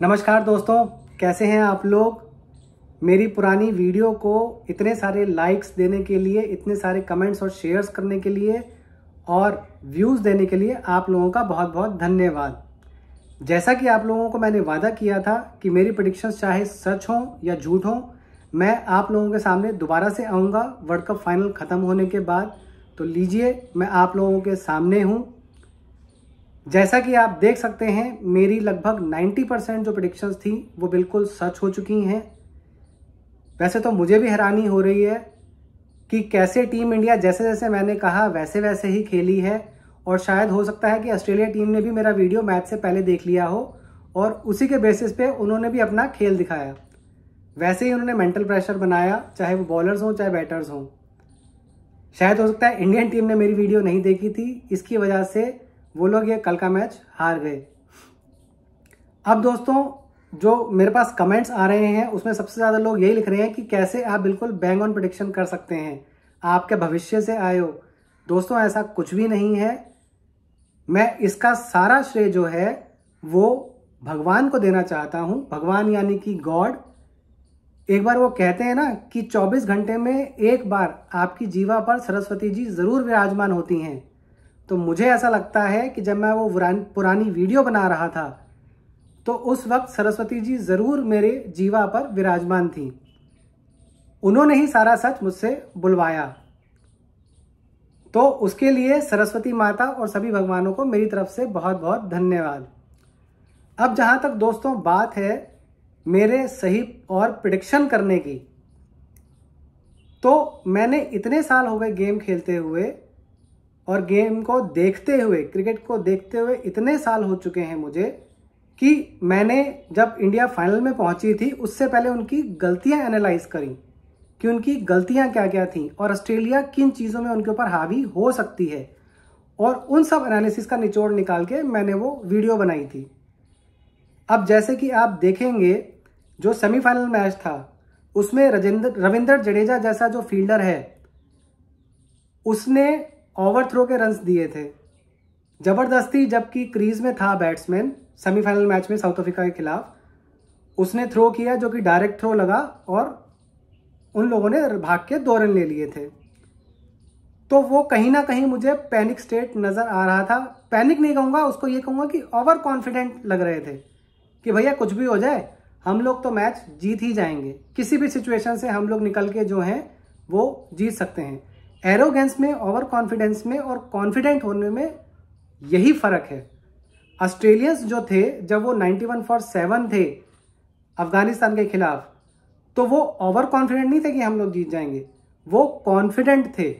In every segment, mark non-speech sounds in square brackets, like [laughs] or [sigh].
नमस्कार दोस्तों कैसे हैं आप लोग मेरी पुरानी वीडियो को इतने सारे लाइक्स देने के लिए इतने सारे कमेंट्स और शेयर्स करने के लिए और व्यूज़ देने के लिए आप लोगों का बहुत बहुत धन्यवाद जैसा कि आप लोगों को मैंने वादा किया था कि मेरी प्रडिक्शंस चाहे सच हों या झूठ हों मैं आप लोगों के सामने दोबारा से आऊँगा वर्ल्ड कप फाइनल ख़त्म होने के बाद तो लीजिए मैं आप लोगों के सामने हूँ जैसा कि आप देख सकते हैं मेरी लगभग 90 परसेंट जो प्रडिक्शंस थी वो बिल्कुल सच हो चुकी हैं वैसे तो मुझे भी हैरानी हो रही है कि कैसे टीम इंडिया जैसे जैसे मैंने कहा वैसे वैसे ही खेली है और शायद हो सकता है कि ऑस्ट्रेलिया टीम ने भी मेरा वीडियो मैच से पहले देख लिया हो और उसी के बेसिस पे उन्होंने भी अपना खेल दिखाया वैसे ही उन्होंने मेंटल प्रेशर बनाया चाहे वो बॉलर्स हों चाहे बैटर्स हों शायद हो सकता है इंडियन टीम ने मेरी वीडियो नहीं देखी थी इसकी वजह से वो लोग ये कल का मैच हार गए अब दोस्तों जो मेरे पास कमेंट्स आ रहे हैं उसमें सबसे ज़्यादा लोग यही लिख रहे हैं कि कैसे आप बिल्कुल बैंग ऑन प्रडिक्शन कर सकते हैं आपके भविष्य से आयो दोस्तों ऐसा कुछ भी नहीं है मैं इसका सारा श्रेय जो है वो भगवान को देना चाहता हूँ भगवान यानी कि गॉड एक बार वो कहते हैं ना कि 24 घंटे में एक बार आपकी जीवा पर सरस्वती जी ज़रूर विराजमान होती हैं तो मुझे ऐसा लगता है कि जब मैं वो पुरानी वीडियो बना रहा था तो उस वक्त सरस्वती जी ज़रूर मेरे जीवा पर विराजमान थी उन्होंने ही सारा सच मुझसे बुलवाया तो उसके लिए सरस्वती माता और सभी भगवानों को मेरी तरफ से बहुत बहुत धन्यवाद अब जहाँ तक दोस्तों बात है मेरे सही और प्रिडिक्शन करने की तो मैंने इतने साल हो गए गेम खेलते हुए और गेम को देखते हुए क्रिकेट को देखते हुए इतने साल हो चुके हैं मुझे कि मैंने जब इंडिया फाइनल में पहुंची थी उससे पहले उनकी गलतियां एनालाइज करी कि उनकी गलतियां क्या क्या थीं और ऑस्ट्रेलिया किन चीज़ों में उनके ऊपर हावी हो सकती है और उन सब एनालिसिस का निचोड़ निकाल के मैंने वो वीडियो बनाई थी अब जैसे कि आप देखेंगे जो सेमीफाइनल मैच था उसमें रजेंद्र रविंद्र जडेजा जैसा जो फील्डर है उसने ओवर थ्रो के रन्स दिए थे ज़बरदस्ती जबकि क्रीज में था बैट्समैन सेमीफाइनल मैच में साउथ अफ्रीका के खिलाफ उसने थ्रो किया जो कि डायरेक्ट थ्रो लगा और उन लोगों ने भाग के दो रन ले लिए थे तो वो कहीं ना कहीं मुझे पैनिक स्टेट नज़र आ रहा था पैनिक नहीं कहूँगा उसको ये कहूँगा कि ओवर कॉन्फिडेंट लग रहे थे कि भैया कुछ भी हो जाए हम लोग तो मैच जीत ही जाएंगे किसी भी सिचुएशन से हम लोग निकल के जो हैं वो जीत सकते हैं एरोगेंस में ओवर कॉन्फिडेंस में और कॉन्फिडेंट होने में यही फ़र्क है ऑस्ट्रेलियंस जो थे जब वो 91 फॉर सेवन थे अफगानिस्तान के खिलाफ तो वो ओवर कॉन्फिडेंट नहीं थे कि हम लोग जीत जाएंगे वो कॉन्फिडेंट थे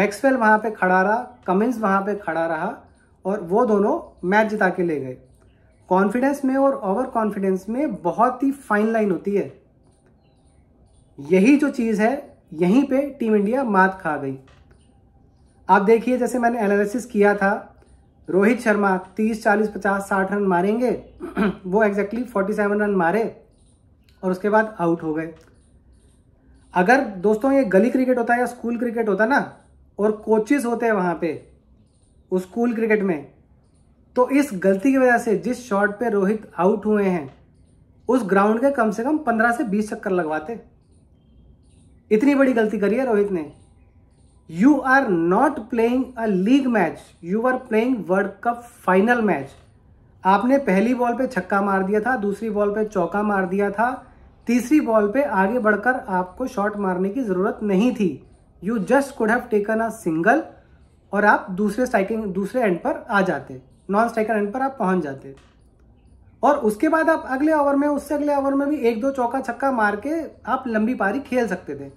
मैक्सवेल वहाँ पे खड़ा रहा कमिंस वहाँ पे खड़ा रहा और वो दोनों मैच जिता के ले गए कॉन्फिडेंस में और ओवर कॉन्फिडेंस में बहुत ही फाइन लाइन होती है यही जो चीज़ है यहीं पे टीम इंडिया मात खा गई आप देखिए जैसे मैंने एनालिसिस किया था रोहित शर्मा 30, 40, 50, 60 रन मारेंगे [clears throat] वो एग्जैक्टली exactly 47 रन मारे और उसके बाद आउट हो गए अगर दोस्तों ये गली क्रिकेट होता या स्कूल क्रिकेट होता ना और कोचेस होते हैं वहाँ पे उस स्कूल क्रिकेट में तो इस गलती की वजह से जिस शॉट पे रोहित आउट हुए हैं उस ग्राउंड के कम से कम 15 से 20 चक्कर लगवाते इतनी बड़ी गलती करी है रोहित ने you are not playing a league match you are playing world cup final match आपने पहली बॉल पे छक्का मार दिया था दूसरी बॉल पे चौका मार दिया था तीसरी बॉल पे आगे बढ़कर आपको शॉट मारने की ज़रूरत नहीं थी you just could have taken a single और आप दूसरे स्ट्राइकिंग दूसरे एंड पर आ जाते नॉन स्ट्राइकर एंड पर आप पहुंच जाते और उसके बाद आप अगले ओवर में उससे अगले ओवर में भी एक दो चौका छक्का मार के आप लंबी पारी खेल सकते थे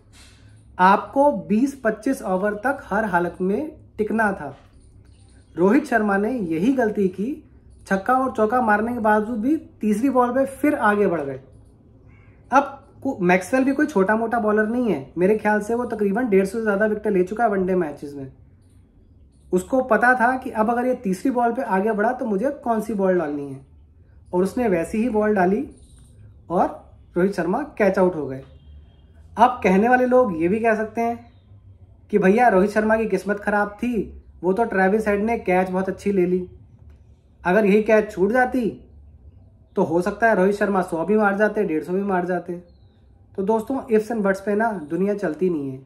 आपको 20-25 ओवर तक हर हालत में टिकना था रोहित शर्मा ने यही गलती की छक्का और चौका मारने के बावजूद भी तीसरी बॉल पे फिर आगे बढ़ गए अब मैक्सवेल भी कोई छोटा मोटा बॉलर नहीं है मेरे ख्याल से वो तकरीबन डेढ़ सौ से ज़्यादा विकेट ले चुका है वनडे मैचेस में उसको पता था कि अब अगर ये तीसरी बॉल पे आगे बढ़ा तो मुझे कौन सी बॉल डालनी है और उसने वैसी ही बॉल डाली और रोहित शर्मा कैच आउट हो गए अब कहने वाले लोग ये भी कह सकते हैं कि भैया रोहित शर्मा की किस्मत खराब थी वो तो ट्रेविस हेड ने कैच बहुत अच्छी ले ली अगर यही कैच छूट जाती तो हो सकता है रोहित शर्मा सौ भी मार जाते डेढ़ सौ भी मार जाते तो दोस्तों इफ्स एंड बर्ड्स पे ना दुनिया चलती नहीं है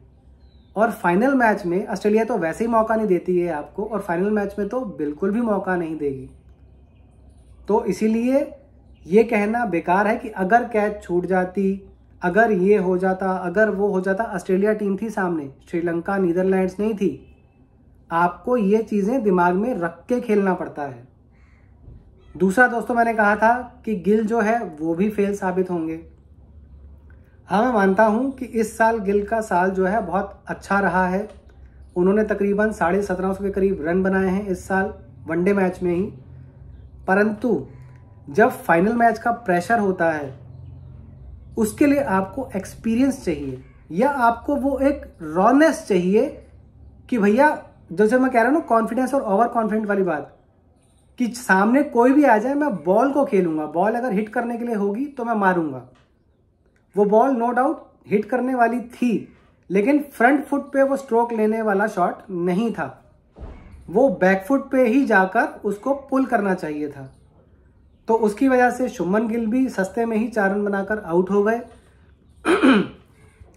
और फाइनल मैच में ऑस्ट्रेलिया तो वैसे ही मौका नहीं देती है आपको और फाइनल मैच में तो बिल्कुल भी मौका नहीं देगी तो इसीलिए ये कहना बेकार है कि अगर कैच छूट जाती अगर ये हो जाता अगर वो हो जाता ऑस्ट्रेलिया टीम थी सामने श्रीलंका नीदरलैंड्स नहीं थी आपको ये चीज़ें दिमाग में रख के खेलना पड़ता है दूसरा दोस्तों मैंने कहा था कि गिल जो है वो भी फेल साबित होंगे हाँ मैं मानता हूँ कि इस साल गिल का साल जो है बहुत अच्छा रहा है उन्होंने तकरीबन साढ़े सत्रह सौ के करीब रन बनाए हैं इस साल वनडे मैच में ही परंतु जब फाइनल मैच का प्रेशर होता है उसके लिए आपको एक्सपीरियंस चाहिए या आपको वो एक रॉनेस चाहिए कि भैया जैसे मैं कह रहा हूँ ना कॉन्फिडेंस और ओवर कॉन्फिडेंट वाली बात कि सामने कोई भी आ जाए मैं बॉल को खेलूंगा बॉल अगर हिट करने के लिए होगी तो मैं मारूंगा वो बॉल नो डाउट हिट करने वाली थी लेकिन फ्रंट फुट पे वो स्ट्रोक लेने वाला शॉट नहीं था वो बैकफुट पे ही जाकर उसको पुल करना चाहिए था तो उसकी वजह से शुमन गिल भी सस्ते में ही चार रन बनाकर आउट हो गए [clears throat]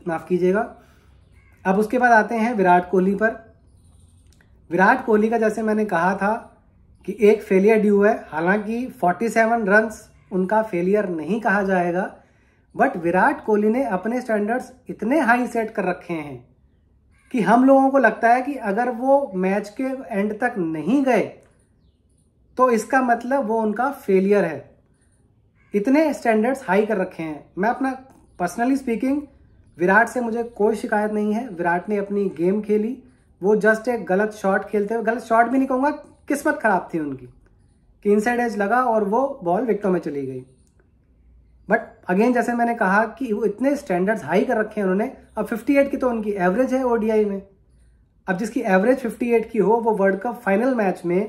माफ़ कीजिएगा अब उसके बाद आते हैं विराट कोहली पर विराट कोहली का जैसे मैंने कहा था कि एक फेलियर ड्यू है हालांकि 47 रन्स उनका फेलियर नहीं कहा जाएगा बट विराट कोहली ने अपने स्टैंडर्ड्स इतने हाई सेट कर रखे हैं कि हम लोगों को लगता है कि अगर वो मैच के एंड तक नहीं गए तो इसका मतलब वो उनका फेलियर है इतने स्टैंडर्ड्स हाई कर रखे हैं मैं अपना पर्सनली स्पीकिंग विराट से मुझे कोई शिकायत नहीं है विराट ने अपनी गेम खेली वो जस्ट एक गलत शॉट खेलते हुए गलत शॉट भी नहीं कहूँगा किस्मत खराब थी उनकी कि इनसाइड एज लगा और वो बॉल विकटों में चली गई बट अगेन जैसे मैंने कहा कि वो इतने स्टैंडर्ड्स हाई कर रखे हैं उन्होंने अब 58 की तो उनकी एवरेज है ओडीआई में अब जिसकी एवरेज 58 की हो वो वर्ल्ड कप फाइनल मैच में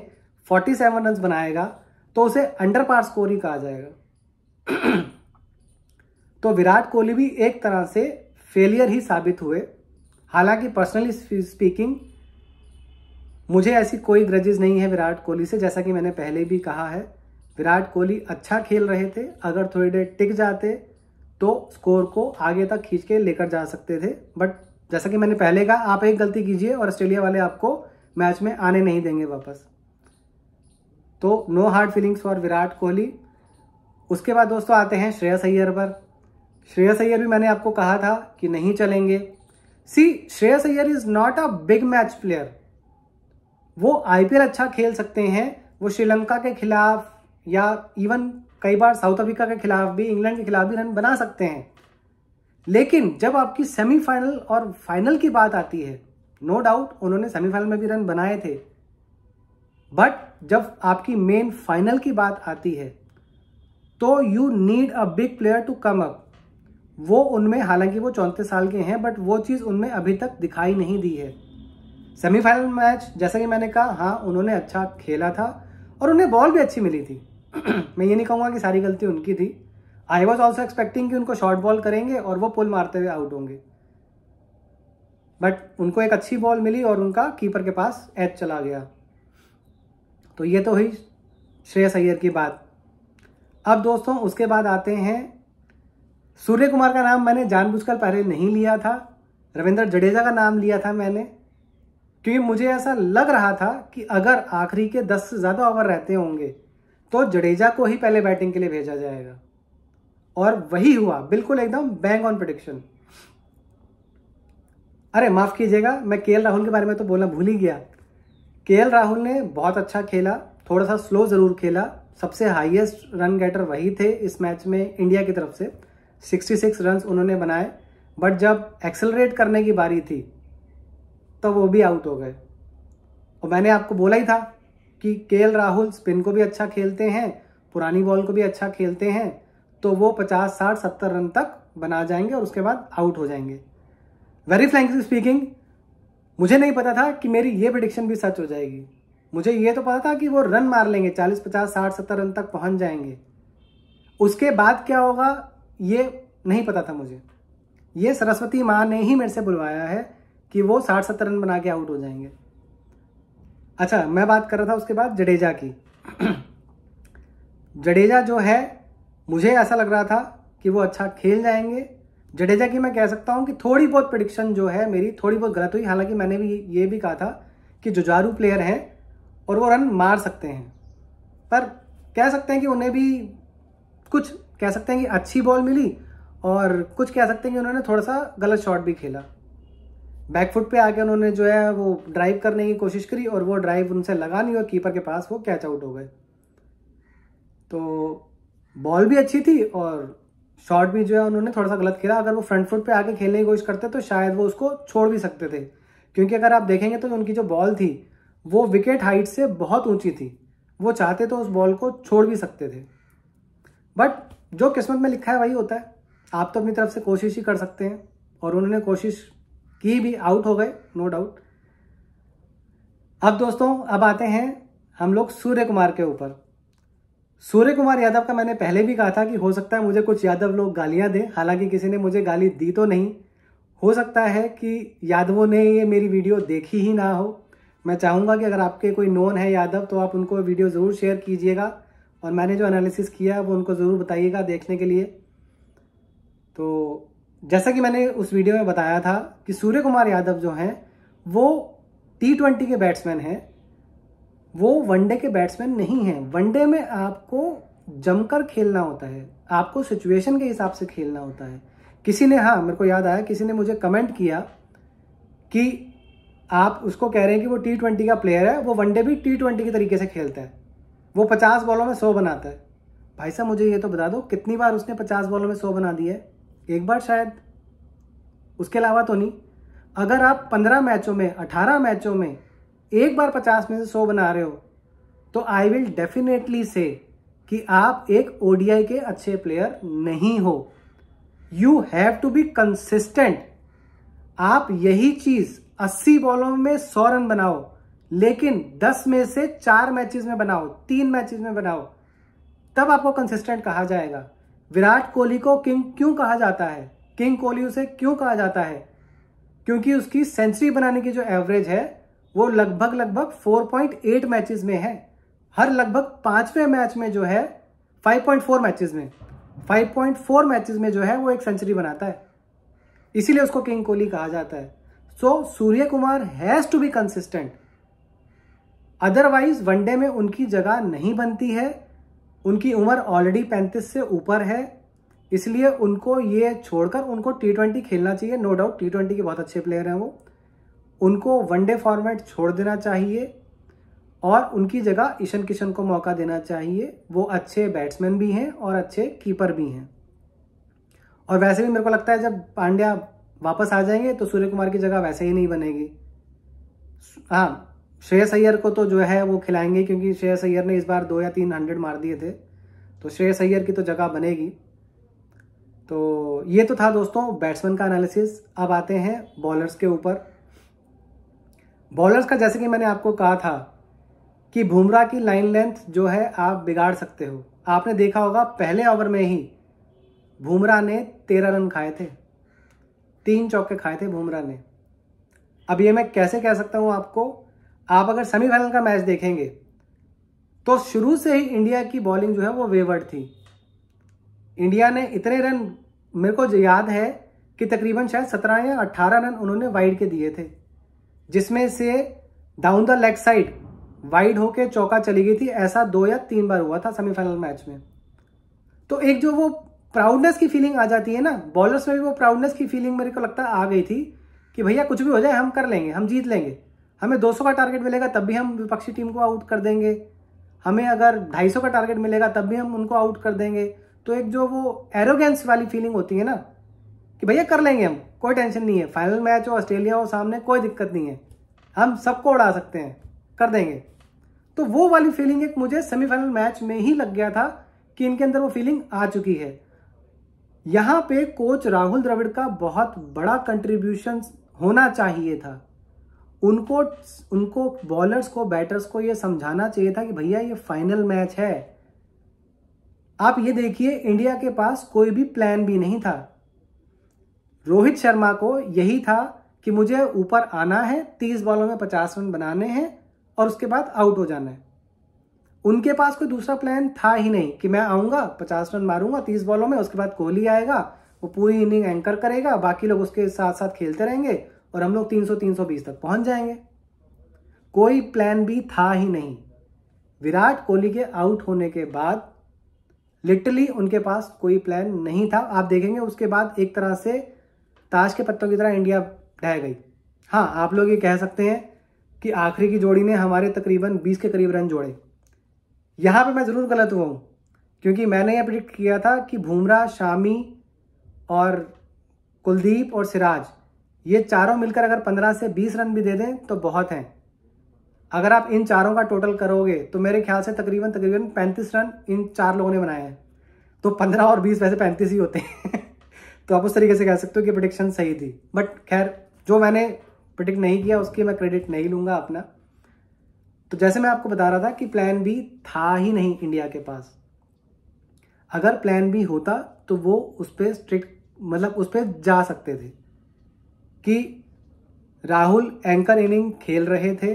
47 रन बनाएगा तो उसे अंडर पार स्कोर ही कहा जाएगा [clears throat] तो विराट कोहली भी एक तरह से फेलियर ही साबित हुए हालांकि पर्सनली स्पीकिंग मुझे ऐसी कोई ग्रजेज नहीं है विराट कोहली से जैसा कि मैंने पहले भी कहा है विराट कोहली अच्छा खेल रहे थे अगर थोड़ी देर टिक जाते तो स्कोर को आगे तक खींच के लेकर जा सकते थे बट जैसा कि मैंने पहले कहा आप एक गलती कीजिए और ऑस्ट्रेलिया वाले आपको मैच में आने नहीं देंगे वापस तो no hard feelings for Virat Kohli उसके बाद दोस्तों आते हैं श्रेयस अय्यर पर श्रेयस अय्यर भी मैंने आपको कहा था कि नहीं चलेंगे see Shreyas Iyer is not a big match player वो आईपीएल अच्छा खेल सकते हैं वो श्रीलंका के खिलाफ या इवन कई बार साउथ अफ्रीका के खिलाफ भी इंग्लैंड के खिलाफ भी रन बना सकते हैं लेकिन जब आपकी सेमीफाइनल और फाइनल की बात आती है नो no डाउट उन्होंने सेमीफाइनल में भी रन बनाए थे बट जब आपकी मेन फाइनल की बात आती है तो you need a big player to come up वो उनमें हालांकि वो चौंतीस साल के हैं बट वो चीज़ उनमें अभी तक दिखाई नहीं दी है सेमीफाइनल मैच जैसा कि मैंने कहा हाँ उन्होंने अच्छा खेला था और उन्हें बॉल भी अच्छी मिली थी [clears throat] मैं ये नहीं कहूँगा कि सारी गलती उनकी थी आई वॉज ऑल्सो एक्सपेक्टिंग कि उनको शॉर्ट बॉल करेंगे और वो पुल मारते हुए आउट होंगे बट उनको एक अच्छी बॉल मिली और उनका कीपर के पास एच चला गया तो ये तो हुई श्रेयस अय्यर की बात अब दोस्तों उसके बाद आते हैं सूर्य कुमार का नाम मैंने जानबूझकर पहले नहीं लिया था रविंद्र जडेजा का नाम लिया था मैंने क्योंकि मुझे ऐसा लग रहा था कि अगर आखिरी के दस से ज़्यादा ओवर रहते होंगे तो जडेजा को ही पहले बैटिंग के लिए भेजा जाएगा और वही हुआ बिल्कुल एकदम बैंग ऑन प्रडिक्शन अरे माफ़ कीजिएगा मैं के राहुल के बारे में तो बोलना भूल ही गया के राहुल ने बहुत अच्छा खेला थोड़ा सा स्लो ज़रूर खेला सबसे हाईएस्ट रन गेटर वही थे इस मैच में इंडिया की तरफ से 66 रन्स उन्होंने बनाए बट जब एक्सेलरेट करने की बारी थी तो वो भी आउट हो गए और मैंने आपको बोला ही था कि के राहुल स्पिन को भी अच्छा खेलते हैं पुरानी बॉल को भी अच्छा खेलते हैं तो वो पचास साठ सत्तर रन तक बना जाएंगे और उसके बाद आउट हो जाएंगे वेरी फ्रेंक स्पीकिंग मुझे नहीं पता था कि मेरी ये प्रडिक्शन भी सच हो जाएगी मुझे ये तो पता था कि वो रन मार लेंगे चालीस पचास साठ सत्तर रन तक पहुंच जाएंगे उसके बाद क्या होगा ये नहीं पता था मुझे ये सरस्वती माँ ने ही मेरे से बुलवाया है कि वो साठ सत्तर रन बना के आउट हो जाएंगे अच्छा मैं बात कर रहा था उसके बाद जडेजा की [clears throat] जडेजा जो है मुझे ऐसा लग रहा था कि वो अच्छा खेल जाएंगे जडेजा की मैं कह सकता हूँ कि थोड़ी बहुत प्रडिक्शन जो है मेरी थोड़ी बहुत गलत हुई हालांकि मैंने भी ये भी कहा था कि जुझारू प्लेयर हैं और वो रन मार सकते हैं पर कह सकते हैं कि उन्हें भी कुछ कह सकते हैं कि अच्छी बॉल मिली और कुछ कह सकते हैं कि उन्होंने थोड़ा सा गलत शॉट भी खेला बैकफुट पे आके उन्होंने जो है वो ड्राइव करने की कोशिश करी और वो ड्राइव उनसे लगा नहीं और कीपर के पास वो कैच आउट हो गए तो बॉल भी अच्छी थी और शॉट भी जो है उन्होंने थोड़ा सा गलत खेला अगर वो फ्रंट फुट पे आके खेलने की कोशिश करते तो शायद वो उसको छोड़ भी सकते थे क्योंकि अगर आप देखेंगे तो उनकी जो बॉल थी वो विकेट हाइट से बहुत ऊंची थी वो चाहते तो उस बॉल को छोड़ भी सकते थे बट जो किस्मत में लिखा है वही होता है आप तो अपनी तरफ से कोशिश ही कर सकते हैं और उन्होंने कोशिश की भी आउट हो गए नो डाउट अब दोस्तों अब आते हैं हम लोग सूर्य कुमार के ऊपर सूर्य कुमार यादव का मैंने पहले भी कहा था कि हो सकता है मुझे कुछ यादव लोग गालियां दें हालांकि किसी ने मुझे गाली दी तो नहीं हो सकता है कि यादवों ने ये मेरी वीडियो देखी ही ना हो मैं चाहूँगा कि अगर आपके कोई नोन है यादव तो आप उनको वीडियो ज़रूर शेयर कीजिएगा और मैंने जो एनालिसिस किया है वो उनको ज़रूर बताइएगा देखने के लिए तो जैसा कि मैंने उस वीडियो में बताया था कि सूर्य कुमार यादव जो हैं वो टी ट्वेंटी के बैट्समैन हैं वो वनडे के बैट्समैन नहीं हैं वनडे में आपको जमकर खेलना होता है आपको सिचुएशन के हिसाब से खेलना होता है किसी ने हाँ मेरे को याद आया किसी ने मुझे कमेंट किया कि आप उसको कह रहे हैं कि वो टी ट्वेंटी का प्लेयर है वो वनडे भी टी ट्वेंटी के तरीके से खेलता है वो पचास बॉलों में सौ बनाता है भाई साहब मुझे ये तो बता दो कितनी बार उसने पचास बॉलों में सौ बना दिया है एक बार शायद उसके अलावा तो नहीं अगर आप पंद्रह मैचों में अठारह मैचों में एक बार पचास में से सौ बना रहे हो तो आई विल डेफिनेटली से कि आप एक ओडीआई के अच्छे प्लेयर नहीं हो you have to be consistent आप यही चीज 80 बॉलों में 100 रन बनाओ लेकिन 10 में से चार मैचेस में बनाओ तीन मैचेस में बनाओ तब आपको कंसिस्टेंट कहा जाएगा विराट कोहली को किंग क्यों कहा जाता है किंग कोहली उसे क्यों कहा जाता है क्योंकि उसकी सेंचुरी बनाने की जो एवरेज है वो लगभग लगभग 4.8 मैचेस में है हर लगभग पांचवें मैच में जो है 5.4 मैचेस में 5.4 मैचेस में जो है वो एक सेंचुरी बनाता है इसीलिए उसको किंग कोहली कहा जाता है so so, Suryakumar has to be consistent otherwise one day में उनकी जगह नहीं बनती है उनकी उम्र ऑलरेडी पैंतीस से ऊपर है इसलिए उनको ये छोड़कर उनको टी ट्वेंटी खेलना चाहिए नो डाउट टी ट्वेंटी के बहुत अच्छे प्लेयर हैं वो उनको वनडे फॉर्मेट छोड़ देना चाहिए और उनकी जगह ईशन किशन को मौका देना चाहिए वो अच्छे बैट्समैन भी हैं और अच्छे कीपर भी हैं और वैसे भी मेरे को लगता है जब पांड्या वापस आ जाएंगे तो सूर्य कुमार की जगह वैसे ही नहीं बनेगी हाँ श्रेयस अय्यर को तो जो है वो खिलाएंगे क्योंकि श्रेयस अय्यर ने इस बार दो या तीन हंड्रेड मार दिए थे तो श्रेयस अय्यर की तो जगह बनेगी तो ये तो था दोस्तों बैट्समैन का एनालिसिस अब आते हैं बॉलर्स के ऊपर बॉलर्स का जैसे कि मैंने आपको कहा था कि बुमराह की लाइन लेंथ जो है आप बिगाड़ सकते हो आपने देखा होगा पहले ओवर में ही बुमराह ने तेरह रन खाए थे तीन चौके खाए थे बुमराह ने अब ये मैं कैसे कह सकता हूँ आपको आप अगर सेमीफाइनल का मैच देखेंगे तो शुरू से ही इंडिया की बॉलिंग जो है वो वेवर्ड थी इंडिया ने इतने रन मेरे को याद है कि तकरीबन शायद सत्रह या अट्ठारह रन उन्होंने वाइड के दिए थे जिसमें से down the leg side wide होके चौका चली गई थी ऐसा दो या तीन बार हुआ था सेमीफाइनल मैच में तो एक जो वो प्राउडनेस की फीलिंग आ जाती है ना बॉलर्स में भी वो प्राउडनेस की फीलिंग मेरे को लगता आ गई थी कि भैया कुछ भी हो जाए हम कर लेंगे हम जीत लेंगे हमें 200 का टारगेट मिलेगा तब भी हम विपक्षी टीम को आउट कर देंगे हमें अगर 250 का टारगेट मिलेगा तब भी हम उनको आउट कर देंगे तो एक जो वो एरोगेंस वाली फीलिंग होती है ना कि भैया कर लेंगे हम कोई टेंशन नहीं है फाइनल मैच हो ऑस्ट्रेलिया हो सामने कोई दिक्कत नहीं है हम सबको उड़ा सकते हैं कर देंगे तो वो वाली फीलिंग एक मुझे सेमीफाइनल मैच में ही लग गया था कि इनके अंदर वो फीलिंग आ चुकी है यहाँ पे कोच राहुल द्रविड़ का बहुत बड़ा कंट्रीब्यूशन होना चाहिए था उनको उनको बॉलर्स को बैटर्स को ये समझाना चाहिए था कि भैया ये फाइनल मैच है आप ये देखिए इंडिया के पास कोई भी प्लान भी नहीं था रोहित शर्मा को यही था कि मुझे ऊपर आना है तीस बॉलों में पचास रन बनाने हैं और उसके बाद आउट हो जाना है उनके पास कोई दूसरा प्लान था ही नहीं कि मैं आऊंगा पचास रन मारूंगा तीस बॉलों में उसके बाद कोहली आएगा वो पूरी इनिंग एंकर करेगा बाकी लोग उसके साथ साथ खेलते रहेंगे और हम लोग 300 320 तक पहुंच जाएंगे कोई प्लान भी था ही नहीं विराट कोहली के आउट होने के बाद लिटरली उनके पास कोई प्लान नहीं था आप देखेंगे उसके बाद एक तरह से ताश के पत्तों की तरह इंडिया ढह गई हाँ आप लोग ये कह सकते हैं कि आखिरी की जोड़ी ने हमारे तकरीबन 20 के करीब रन जोड़े यहाँ पर मैं ज़रूर गलत हुआ हूँ क्योंकि मैंने यह प्रिडिक्ट किया था कि भूमरा शामी और कुलदीप और सिराज ये चारों मिलकर अगर 15 से 20 रन भी दे दें तो बहुत हैं अगर आप इन चारों का टोटल करोगे तो मेरे ख्याल से तकरीबन तकरीबन 35 रन इन चार लोगों ने बनाए हैं तो 15 और 20 वैसे 35 ही होते हैं [laughs] तो आप उस तरीके से कह सकते हो कि प्रडिक्शन सही थी बट खैर जो मैंने प्रडिक्ट नहीं किया उसकी मैं क्रेडिट नहीं लूँगा अपना तो जैसे मैं आपको बता रहा था कि प्लान बी था ही नहीं इंडिया के पास अगर प्लान बी होता तो वो उस पर स्ट्रिक्ट मतलब उस पर जा सकते थे कि राहुल एंकर इनिंग खेल रहे थे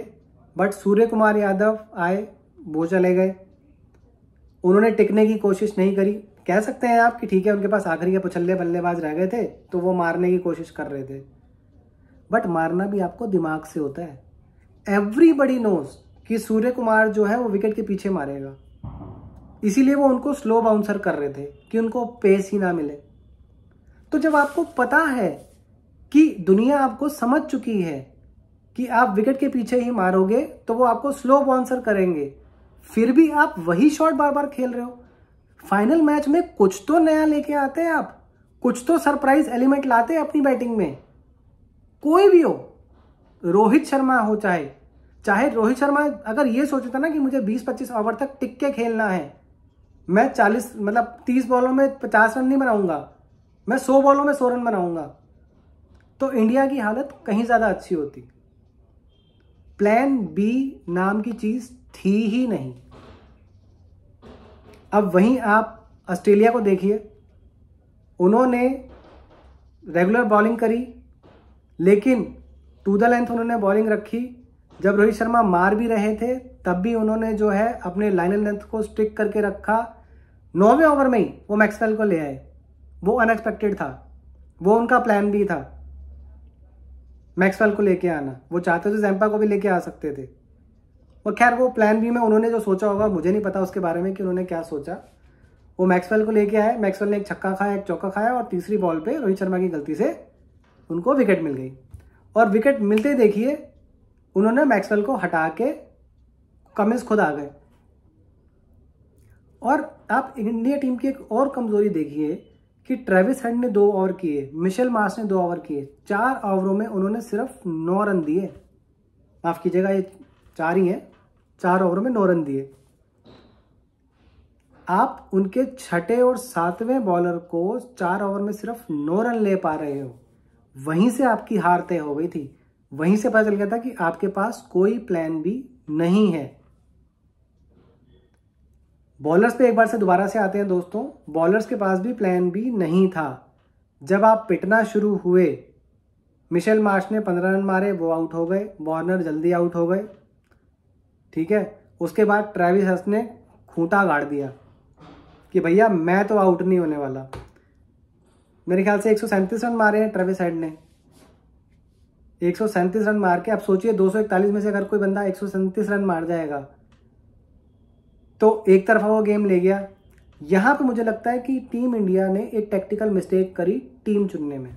बट सूर्य कुमार यादव आए वो चले गए उन्होंने टिकने की कोशिश नहीं करी कह सकते हैं आप कि ठीक है उनके पास आखिरी के पुछल्ले बल्लेबाज रह गए थे तो वो मारने की कोशिश कर रहे थे बट मारना भी आपको दिमाग से होता है एवरीबडी नोज कि सूर्य कुमार जो है वो विकेट के पीछे मारेगा इसीलिए वो उनको स्लो बाउंसर कर रहे थे कि उनको पेस ही ना मिले तो जब आपको पता है कि दुनिया आपको समझ चुकी है कि आप विकेट के पीछे ही मारोगे तो वो आपको स्लो बाउंसर करेंगे फिर भी आप वही शॉट बार बार खेल रहे हो फाइनल मैच में कुछ तो नया लेके आते हैं आप कुछ तो सरप्राइज एलिमेंट लाते हैं अपनी बैटिंग में कोई भी हो रोहित शर्मा हो चाहे चाहे रोहित शर्मा अगर ये सोचता ना कि मुझे 20-25 ओवर तक टिक के खेलना है मैं 40 मतलब 30 बॉलों में 50 रन नहीं बनाऊंगा मैं 100 बॉलों में 100 रन बनाऊंगा तो इंडिया की हालत कहीं ज़्यादा अच्छी होती प्लान बी नाम की चीज़ थी ही नहीं अब वहीं आप ऑस्ट्रेलिया को देखिए उन्होंने रेगुलर बॉलिंग करी लेकिन टू द लेंथ उन्होंने बॉलिंग रखी जब रोहित शर्मा मार भी रहे थे तब भी उन्होंने जो है अपने लाइनल लेंथ को स्टिक करके रखा नौवें ओवर में ही वो मैक्सवेल को ले आए वो अनएक्सपेक्टेड था वो उनका प्लान भी था मैक्सवेल को लेके आना वो चाहते थे जैम्पा को भी लेके आ सकते थे और खैर वो प्लान भी में उन्होंने जो सोचा होगा मुझे नहीं पता उसके बारे में कि उन्होंने क्या सोचा वो मैक्सवेल को लेके आए मैक्सवेल ने एक छक्का खाया एक चौका खाया और तीसरी बॉल पे रोहित शर्मा की गलती से उनको विकेट मिल गई और विकेट मिलते देखिए उन्होंने मैक्सवेल को हटा के कमिंस खुद आ गए और आप इंडिया टीम की एक और कमज़ोरी देखिए कि ट्रेविस हेड ने दो ओवर किए मिशेल मार्स ने दो ओवर किए चार ओवरों में उन्होंने सिर्फ नौ रन दिए माफ़ कीजिएगा ये चार ही हैं चार ओवरों में नौ रन दिए आप उनके छठे और सातवें बॉलर को चार ओवर में सिर्फ नौ रन ले पा रहे हो वहीं से आपकी हार तय हो गई थी वहीं से पता चल गया था कि आपके पास कोई प्लान भी नहीं है बॉलर्स पे एक बार से दोबारा से आते हैं दोस्तों बॉलर्स के पास भी प्लान बी नहीं था जब आप पिटना शुरू हुए मिशेल मार्श ने पंद्रह रन मारे वो आउट हो गए वार्नर जल्दी आउट हो गए ठीक है उसके बाद ट्रेविस हस ने खूंटा गाड़ दिया कि भैया मैं तो आउट नहीं होने वाला मेरे ख्याल से एक रन मारे हैं ट्रेविस हेड ने एक रन मार के अब सोचिए दो में से अगर कोई बंदा एक रन मार जाएगा तो एक तरफा वो गेम ले गया यहाँ पे मुझे लगता है कि टीम इंडिया ने एक टेक्टिकल मिस्टेक करी टीम चुनने में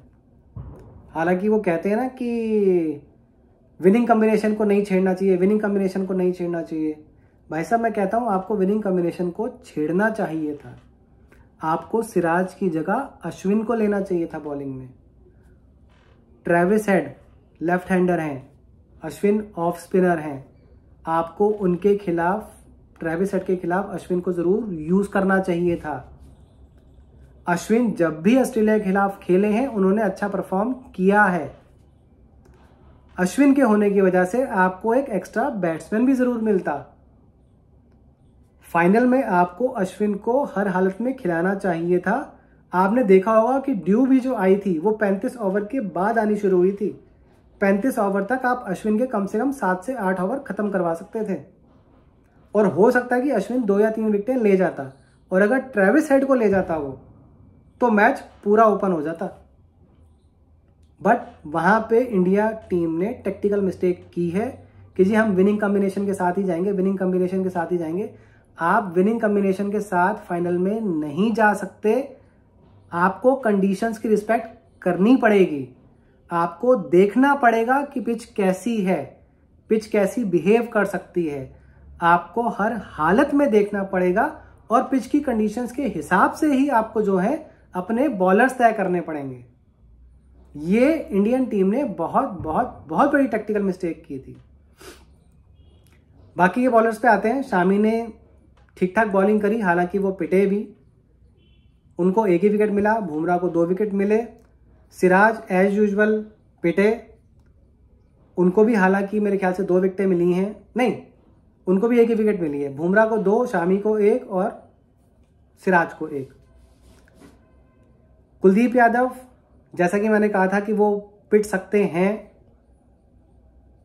हालांकि वो कहते हैं ना कि विनिंग कम्बिनेशन को नहीं छेड़ना चाहिए विनिंग कम्बिनेशन को नहीं छेड़ना चाहिए भाई साहब मैं कहता हूँ आपको विनिंग कम्बिनेशन को छेड़ना चाहिए था आपको सिराज की जगह अश्विन को लेना चाहिए था बॉलिंग में ट्रेविस हेड लेफ्ट हैंडर हैं अश्विन ऑफ स्पिनर हैं आपको उनके खिलाफ ट्रेविस हेड के खिलाफ अश्विन को जरूर यूज करना चाहिए था अश्विन जब भी ऑस्ट्रेलिया के खिलाफ खेले हैं उन्होंने अच्छा परफॉर्म किया है अश्विन के होने की वजह से आपको एक एक्स्ट्रा बैट्समैन भी जरूर मिलता फाइनल में आपको अश्विन को हर हालत में खिलाना चाहिए था आपने देखा होगा कि ड्यू भी जो आई थी वो 35 ओवर के बाद आनी शुरू हुई थी 35 ओवर तक आप अश्विन के कम से कम सात से आठ ओवर खत्म करवा सकते थे और हो सकता है कि अश्विन दो या तीन विकेटें ले जाता और अगर ट्रेविस हेड को ले जाता वो तो मैच पूरा ओपन हो जाता बट वहां पे इंडिया टीम ने टेक्टिकल मिस्टेक की है कि जी हम विनिंग कॉम्बिनेशन के साथ ही जाएंगे विनिंग कॉम्बिनेशन के साथ ही जाएंगे आप विनिंग कॉम्बिनेशन के साथ फाइनल में नहीं जा सकते आपको कंडीशंस की रिस्पेक्ट करनी पड़ेगी आपको देखना पड़ेगा कि पिच कैसी है पिच कैसी बिहेव कर सकती है आपको हर हालत में देखना पड़ेगा और पिच की कंडीशंस के हिसाब से ही आपको जो है अपने बॉलर्स तय करने पड़ेंगे ये इंडियन टीम ने बहुत बहुत बहुत बड़ी टैक्टिकल मिस्टेक की थी बाकी ये बॉलर्स पे आते हैं शामी ने ठीक ठाक बॉलिंग करी हालांकि वो पिटे भी उनको एक ही विकेट मिला बुमराह को दो विकेट मिले सिराज एज यूजल पिटे उनको भी हालांकि मेरे ख्याल से दो विकटें मिली हैं नहीं उनको भी एक ही विकेट मिली है बुमराह को दो शामी को एक और सिराज को एक कुलदीप यादव जैसा कि मैंने कहा था कि वो पिट सकते हैं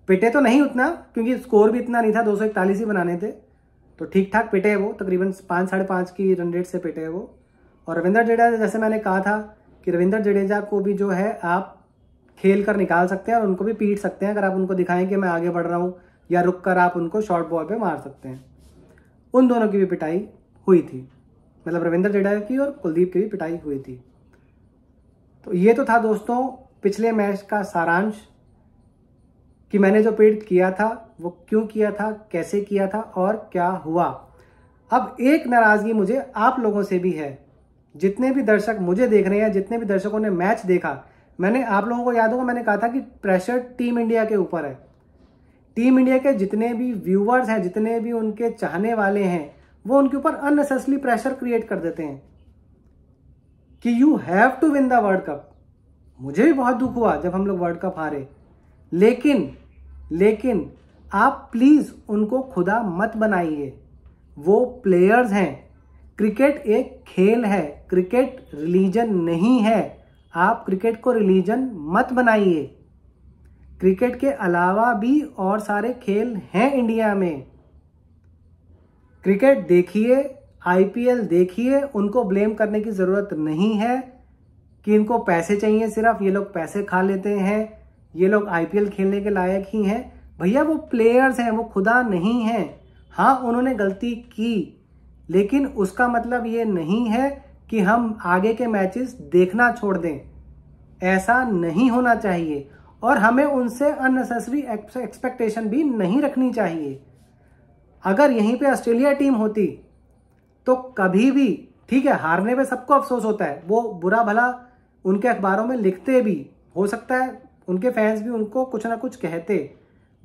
पिटे तो नहीं उतना क्योंकि स्कोर भी इतना नहीं था दो ही बनाने थे तो ठीक ठाक पिटे है वो तकरीबन पाँच साढ़े पाँच की रन रेट से पिटे है वो और रविंद्र जडेजा जैसे मैंने कहा था कि रविंद्र जडेजा को भी जो है आप खेल कर निकाल सकते हैं और उनको भी पीट सकते हैं अगर आप उनको दिखाएं कि मैं आगे बढ़ रहा हूँ या रुक कर आप उनको शॉर्ट बॉल पे मार सकते हैं उन दोनों की भी पिटाई हुई थी मतलब रविंद्र जडेजा की और कुलदीप की भी पिटाई हुई थी तो ये तो था दोस्तों पिछले मैच का सारांश कि मैंने जो पीड़ित किया था वो क्यों किया था कैसे किया था और क्या हुआ अब एक नाराज़गी मुझे आप लोगों से भी है जितने भी दर्शक मुझे देख रहे हैं जितने भी दर्शकों ने मैच देखा मैंने आप लोगों को याद होगा मैंने कहा था कि प्रेशर टीम इंडिया के ऊपर है टीम इंडिया के जितने भी व्यूवर्स हैं जितने भी उनके चाहने वाले हैं वो उनके ऊपर अननेसेसरी प्रेशर क्रिएट कर देते हैं कि you have to win the world cup मुझे भी बहुत दुख हुआ जब हम लोग वर्ल्ड कप हारे लेकिन लेकिन आप प्लीज़ उनको खुदा मत बनाइए वो प्लेयर्स हैं क्रिकेट एक खेल है क्रिकेट रिलीजन नहीं है आप क्रिकेट को रिलीजन मत बनाइए क्रिकेट के अलावा भी और सारे खेल हैं इंडिया में क्रिकेट देखिए आईपीएल देखिए उनको ब्लेम करने की ज़रूरत नहीं है कि इनको पैसे चाहिए सिर्फ ये लोग पैसे खा लेते हैं ये लोग आईपीएल खेलने के लायक ही हैं भैया वो प्लेयर्स हैं वो खुदा नहीं हैं हाँ उन्होंने गलती की लेकिन उसका मतलब ये नहीं है कि हम आगे के मैचेस देखना छोड़ दें ऐसा नहीं होना चाहिए और हमें उनसे अननेसेसरी एक्सपेक्टेशन भी नहीं रखनी चाहिए अगर यहीं पे ऑस्ट्रेलिया टीम होती तो कभी भी ठीक है हारने पे सबको अफसोस होता है वो बुरा भला उनके अखबारों में लिखते भी हो सकता है उनके फैंस भी उनको कुछ ना कुछ कहते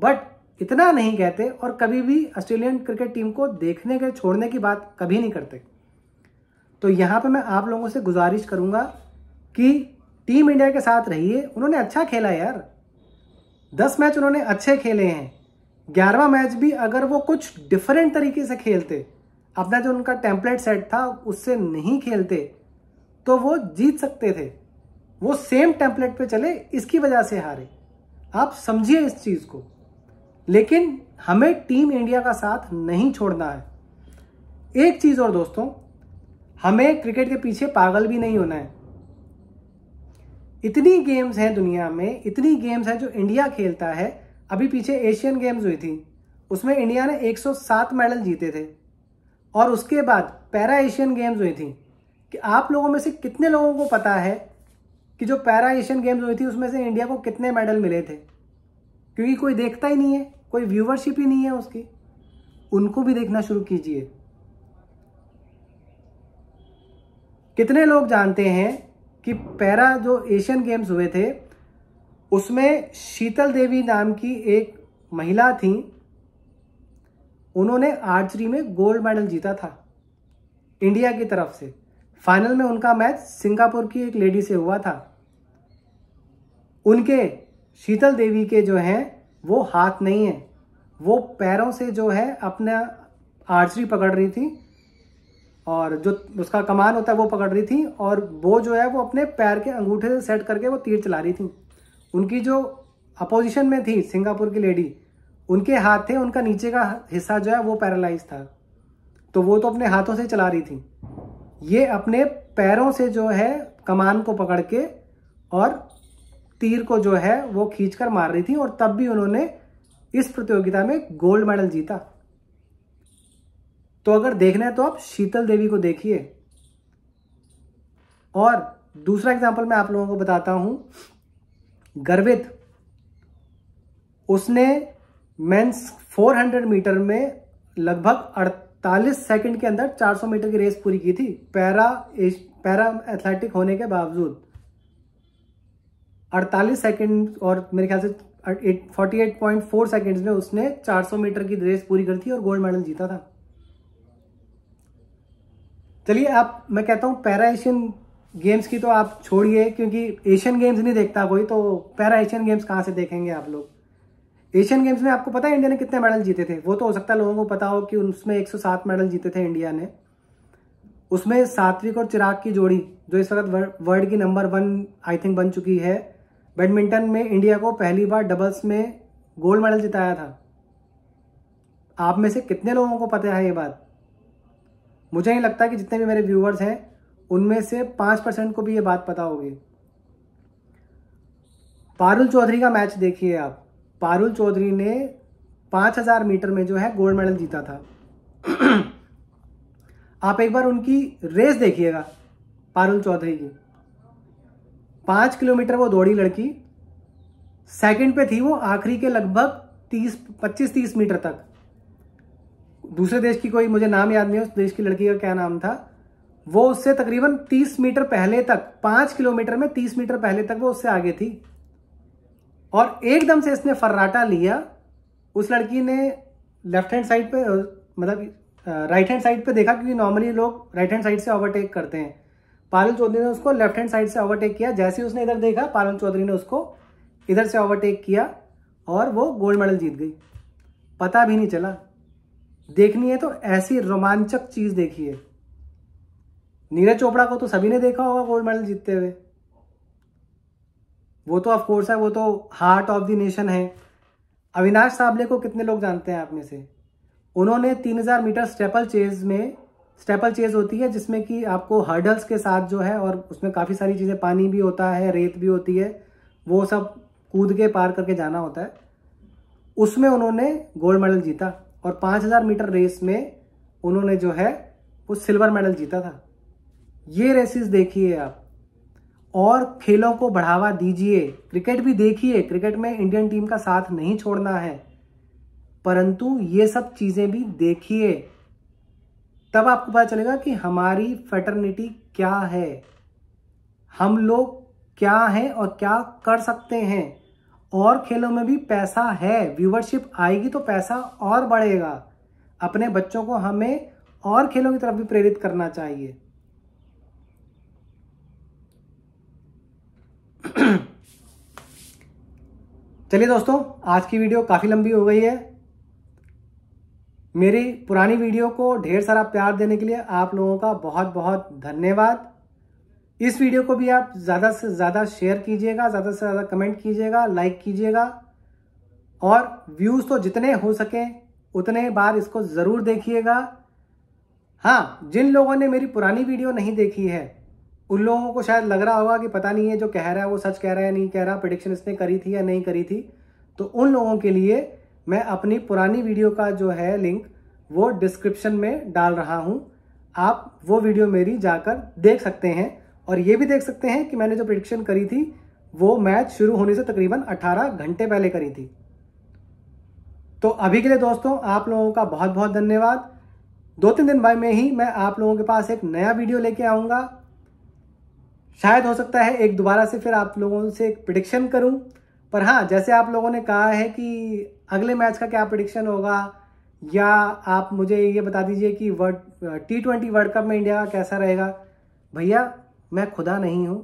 बट इतना नहीं कहते और कभी भी ऑस्ट्रेलियन क्रिकेट टीम को देखने के छोड़ने की बात कभी नहीं करते तो यहाँ पर मैं आप लोगों से गुजारिश करूँगा कि टीम इंडिया के साथ रहिए उन्होंने अच्छा खेला यार दस मैच उन्होंने अच्छे खेले हैं ग्यारहवा मैच भी अगर वो कुछ डिफरेंट तरीके से खेलते अपना जो उनका टेम्पलेट सेट था उससे नहीं खेलते तो वो जीत सकते थे वो सेम टेम्पलेट पे चले इसकी वजह से हारे आप समझिए इस चीज़ को लेकिन हमें टीम इंडिया का साथ नहीं छोड़ना है एक चीज़ और दोस्तों हमें क्रिकेट के पीछे पागल भी नहीं होना है इतनी गेम्स हैं दुनिया में इतनी गेम्स हैं जो इंडिया खेलता है अभी पीछे एशियन गेम्स हुई थी उसमें इंडिया ने 107 मेडल जीते थे और उसके बाद पैरा एशियन गेम्स हुई थी कि आप लोगों में से कितने लोगों को पता है कि जो पैरा एशियन गेम्स हुई थी उसमें से इंडिया को कितने मेडल मिले थे क्योंकि कोई देखता ही नहीं है कोई व्यूवरशिप ही नहीं है उसकी उनको भी देखना शुरू कीजिए कितने लोग जानते हैं कि पैरा जो एशियन गेम्स हुए थे उसमें शीतल देवी नाम की एक महिला थी उन्होंने आर्चरी में गोल्ड मेडल जीता था इंडिया की तरफ से फाइनल में उनका मैच सिंगापुर की एक लेडी से हुआ था उनके शीतल देवी के जो हैं वो हाथ नहीं है वो पैरों से जो है अपना आर्चरी पकड़ रही थी और जो उसका कमान होता है वो पकड़ रही थी और वो जो है वो अपने पैर के अंगूठे से सेट करके वो तीर चला रही थी उनकी जो अपोजिशन में थी सिंगापुर की लेडी उनके हाथ थे उनका नीचे का हिस्सा जो है वो पैरालाइज था तो वो तो अपने हाथों से चला रही थी ये अपने पैरों से जो है कमान को पकड़ के और तीर को जो है वो खींचकर मार रही थी और तब भी उन्होंने इस प्रतियोगिता में गोल्ड मेडल जीता तो अगर देखना है तो आप शीतल देवी को देखिए और दूसरा एग्जाम्पल मैं आप लोगों को बताता हूं गर्वित उसने मेंस 400 मीटर में लगभग 48 सेकंड के अंदर 400 मीटर की रेस पूरी की थी पैरा पैरा एथलेटिक होने के बावजूद 48 सेकंड और मेरे ख्याल से 48.4 सेकंड्स में उसने 400 मीटर की रेस पूरी कर थी और गोल्ड मेडल जीता था चलिए आप मैं कहता हूँ पैरा एशियन गेम्स की तो आप छोड़िए क्योंकि एशियन गेम्स नहीं देखता कोई तो पैरा एशियन गेम्स कहाँ से देखेंगे आप लोग एशियन गेम्स में आपको पता है इंडिया ने कितने मेडल जीते थे वो तो हो सकता है लोगों को पता हो कि उसमें 107 मेडल जीते थे इंडिया ने उसमें सात्विक और चिराग की जोड़ी जो इस वक्त वर्ल्ड की नंबर वन आई थिंक बन चुकी है बैडमिंटन में इंडिया को पहली बार डबल्स में गोल्ड मेडल जिताया था आप में से कितने लोगों को पता है ये बात मुझे नहीं लगता कि जितने भी मेरे व्यूवर्स हैं उनमें से पाँच परसेंट को भी ये बात पता होगी पारुल चौधरी का मैच देखिए आप पारुल चौधरी ने पाँच हज़ार मीटर में जो है गोल्ड मेडल जीता था [clears throat] आप एक बार उनकी रेस देखिएगा पारुल चौधरी की पाँच किलोमीटर वो दौड़ी लड़की सेकंड पे थी वो आखिरी के लगभग तीस पच्चीस तीस मीटर तक दूसरे देश की कोई मुझे नाम याद नहीं है उस देश की लड़की का क्या नाम था वो उससे तकरीबन तीस मीटर पहले तक पाँच किलोमीटर में तीस मीटर पहले तक वो उससे आगे थी और एकदम से इसने फर्राटा लिया उस लड़की ने लेफ्ट हैंड साइड पे मतलब राइट हैंड साइड पे देखा क्योंकि नॉर्मली लोग राइट हैंड साइड से ओवरटेक करते हैं पारुल चौधरी ने उसको लेफ्ट हैंड साइड से ओवरटेक किया जैसे ही उसने इधर देखा पारुल चौधरी ने उसको इधर से ओवरटेक किया और वो गोल्ड मेडल जीत गई पता भी नहीं चला देखनी है तो ऐसी रोमांचक चीज देखिए नीरज चोपड़ा को तो सभी ने देखा होगा गोल्ड मेडल जीतते हुए वो तो ऑफकोर्स है वो तो हार्ट ऑफ द नेशन है अविनाश साबले को कितने लोग जानते हैं आप में से उन्होंने 3000 मीटर स्टेपल चेज में स्टेपल चेज होती है जिसमें कि आपको हर्डल्स के साथ जो है और उसमें काफ़ी सारी चीज़ें पानी भी होता है रेत भी होती है वो सब कूद के पार करके जाना होता है उसमें उन्होंने गोल्ड मेडल जीता और 5000 मीटर रेस में उन्होंने जो है वो सिल्वर मेडल जीता था ये रेसेस देखिए आप और खेलों को बढ़ावा दीजिए क्रिकेट भी देखिए क्रिकेट में इंडियन टीम का साथ नहीं छोड़ना है परंतु ये सब चीज़ें भी देखिए तब आपको पता चलेगा कि हमारी फेटर्निटी क्या है हम लोग क्या हैं और क्या कर सकते हैं और खेलों में भी पैसा है व्यूवरशिप आएगी तो पैसा और बढ़ेगा अपने बच्चों को हमें और खेलों की तरफ भी प्रेरित करना चाहिए [clears throat] चलिए दोस्तों आज की वीडियो काफ़ी लंबी हो गई है मेरी पुरानी वीडियो को ढेर सारा प्यार देने के लिए आप लोगों का बहुत बहुत धन्यवाद इस वीडियो को भी आप ज़्यादा से ज़्यादा शेयर कीजिएगा ज़्यादा से ज़्यादा कमेंट कीजिएगा लाइक कीजिएगा और व्यूज़ तो जितने हो सके उतने बार इसको ज़रूर देखिएगा हाँ जिन लोगों ने मेरी पुरानी वीडियो नहीं देखी है उन लोगों को शायद लग रहा होगा कि पता नहीं है जो कह रहा है वो सच कह रहा है नहीं कह रहा प्रडिक्शन इसने करी थी या नहीं करी थी तो उन लोगों के लिए मैं अपनी पुरानी वीडियो का जो है लिंक वो डिस्क्रिप्शन में डाल रहा हूँ आप वो वीडियो मेरी जाकर देख सकते हैं और ये भी देख सकते हैं कि मैंने जो प्रिडिक्शन करी थी वो मैच शुरू होने से तकरीबन 18 घंटे पहले करी थी तो अभी के लिए दोस्तों आप लोगों का बहुत बहुत धन्यवाद दो तीन दिन बाद में ही मैं आप लोगों के पास एक नया वीडियो लेके आऊँगा शायद हो सकता है एक दोबारा से फिर आप लोगों से एक प्रिडिक्शन करूँ पर हाँ जैसे आप लोगों ने कहा है कि अगले मैच का क्या प्रिडिक्शन होगा या आप मुझे ये बता दीजिए कि world T twenty world cup में इंडिया का कैसा रहेगा भैया मैं खुदा नहीं हूँ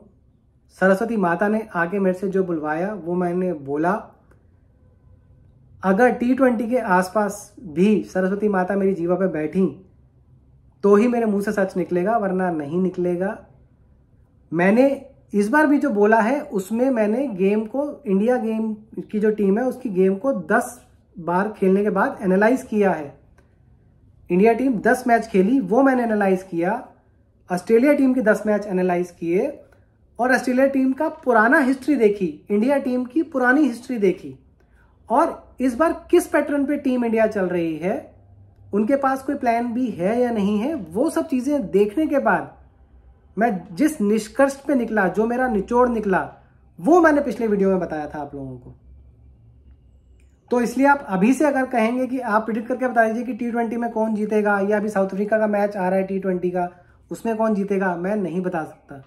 सरस्वती माता ने आगे मेरे से जो बुलवाया वो मैंने बोला अगर टी ट्वेंटी के आसपास भी सरस्वती माता मेरी जीवा पर बैठी तो ही मेरे मुंह से सच निकलेगा वरना नहीं निकलेगा मैंने इस बार भी जो बोला है उसमें मैंने गेम को इंडिया गेम की जो टीम है उसकी गेम को 10 बार खेलने के बाद एनालाइज किया है इंडिया टीम 10 मैच खेली वो मैंने एनालाइज किया ऑस्ट्रेलिया टीम के दस मैच एनालाइज किए और ऑस्ट्रेलिया टीम का पुराना हिस्ट्री देखी इंडिया टीम की पुरानी हिस्ट्री देखी और इस बार किस पैटर्न पे टीम इंडिया चल रही है उनके पास कोई प्लान भी है या नहीं है वो सब चीज़ें देखने के बाद मैं जिस निष्कर्ष पे निकला जो मेरा निचोड़ निकला वो मैंने पिछले वीडियो में बताया था आप लोगों को तो इसलिए आप अभी से अगर कहेंगे कि आप प्रिडिक्ट करके बता दीजिए कि टी ट्वेंटी में कौन जीतेगा या अभी साउथ अफ्रीका का मैच आ रहा है टी ट्वेंटी का उसमें कौन जीतेगा मैं नहीं बता सकता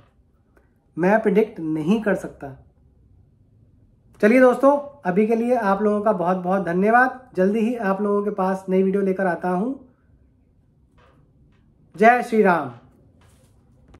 मैं प्रिडिक्ट नहीं कर सकता चलिए दोस्तों अभी के लिए आप लोगों का बहुत बहुत धन्यवाद जल्दी ही आप लोगों के पास नई वीडियो लेकर आता हूं जय श्री राम